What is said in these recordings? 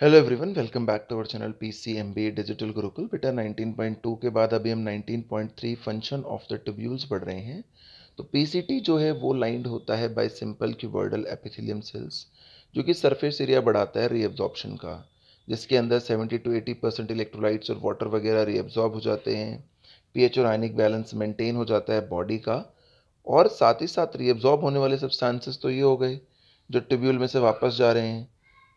Hello everyone welcome back to our channel PCMB digital Gurukul बेटा 19.2 के बाद अभी हम 19.3 फंक्शन ऑफ द ट्यूब्यूल्स पढ़ रहे हैं तो पीसीटी जो है वो लाइंड होता है by simple cuboidal epithelium cells जो कि सरफेस एरिया बढ़ाता है रीअब्जॉर्प्शन का जिसके अंदर seventy two eighty percent electrolytes और वाटर वगैरह रीअब्जॉर्ब हो जाते हैं पी और आयनिक बैलेंस मेंटेन हो जाता है बॉडी का और साथ ही साथ रीअब्जॉर्ब होने वाले सब्सटेंसेस तो ये हो गए जो ट्यूब्यूल में से वापस जा रहे हैं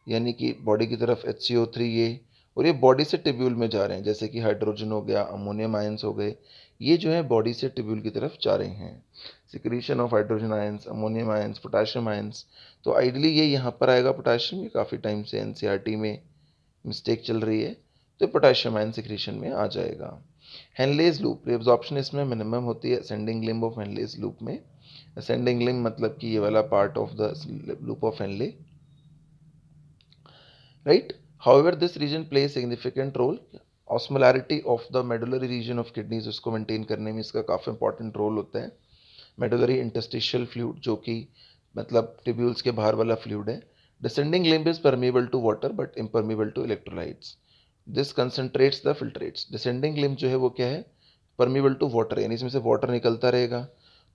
यानी कि बॉडी की तरफ एच सी ओ थ्री ये और ये बॉडी से टिब्यूल में जा रहे हैं जैसे कि हाइड्रोजन हो गया अमोनियम आयंस हो गए ये जो है बॉडी से टिब्यूल की तरफ जा रहे हैं secretion of hydrogen ions ammonium ions potassium ions तो आइडली ये यहाँ पर आएगा पोटाशियम ये काफ़ी टाइम से एन e में मिस्टेक चल रही है तो पोटाशियम आयन सिक्रीशन में आ जाएगा हैंनलेज लूप रिब्जॉर्प्शन इसमें मिनिमम होती है ascending limb of Henle's loop में असेंडिंग लिम्ब मतलब कि ये वाला part of the loop of Henle right? However, this region plays significant role. Osmolarity of the medullary region of kidneys usko maintain karne mein iska काफ़ी important role hota hai medullary interstitial fluid jo ki matlab tubules ke bahar wala fluid hai descending limb is permeable to water but impermeable to electrolytes this concentrates the filtrates descending limb jo hai wo kya hai permeable to water yani isme se water nikalta rahega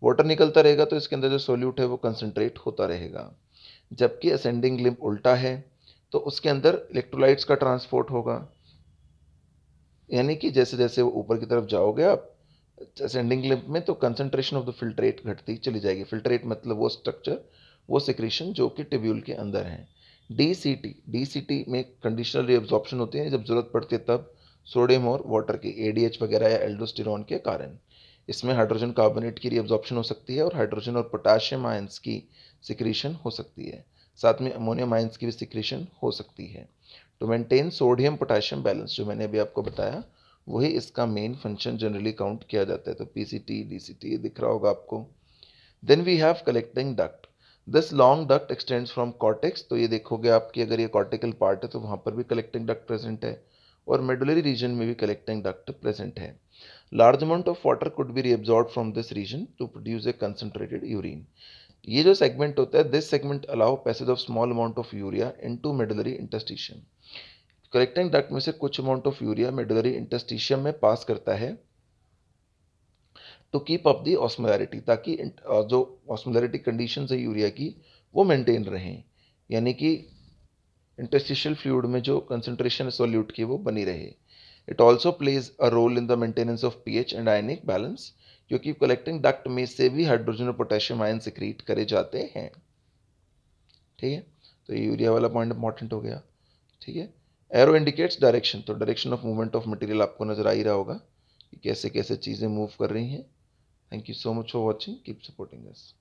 water निकलता रहेगा तो इसके अंदर जो solute है वो concentrate होता रहेगा जबकि ascending limb उल्टा है तो उसके अंदर इलेक्ट्रोलाइट्स का ट्रांसपोर्ट होगा यानी कि जैसे जैसे वो ऊपर की तरफ जाओगे आप असेंडिंग लिम्प में तो कंसनट्रेशन ऑफ द फिल्ट्रेट घटती चली जाएगी फिल्ट्रेट मतलब वो स्ट्रक्चर वो सिक्रेशन जो कि टिब्यूल के अंदर हैं डीसीटी डीसीटी में कंडीशनल रीअब्जॉर्प्शन होती है जब ज़रूरत पड़ती है तब सोडियम और वाटर की एडीएच वगैरह या एल्डोस्टिरोन के कारण इसमें हाइड्रोजन कार्बोनेट की रीअब्जॉर्प्शन हो सकती है और हाइड्रोजन और पोटाशियम आयंस की सिक्रीशन हो सकती है साथ में अमोनियम आइंस की भी सिक्रेशन हो सकती है to maintain sodium potassium balance जो मैंने अभी आपको बताया वही इसका मेन फंक्शन जनरली काउंट किया जाता है तो P C T D C T दिख रहा होगा आपको then we have collecting duct this long duct extends from cortex तो ये देखोगे आपकी अगर ये कॉर्टिकल पार्ट है तो वहाँ पर भी कलेक्टिंग डक्ट प्रेजेंट है और मेडुलरी रीजन में भी कलेक्टिंग डक्ट प्रेजेंट है large amount of water could be reabsorb from this region to produce a concentrated urine ये जो सेगमेंट होता है this segment allow passage of small amount of urea into medullary interstitium collecting duct में से कुछ amount of urea medullary interstitium में pass करता है to keep up the osmolarity ताकि जो ऑस्मोलैरिटी कंडीशन है यूरिया की वो मेंटेन रहें यानी कि इंटेस्टिशियल फ्लूड में जो कंसनट्रेशन सोल्यूट की वो बनी रहे it also plays a role in the maintenance of P H and ionic balance क्योंकि कलेक्टिंग डक्ट में से भी हाइड्रोजन और पोटेशियम आयन सिक्रीट करे जाते हैं ठीक है तो ये यूरिया वाला पॉइंट इंपॉर्टेंट हो गया ठीक है एरो इंडिकेट्स डायरेक्शन तो direction of movement of material आपको नजर आ ही रहा होगा कि कैसे कैसे चीज़ें मूव कर रही हैं thank you so much for watching keep supporting us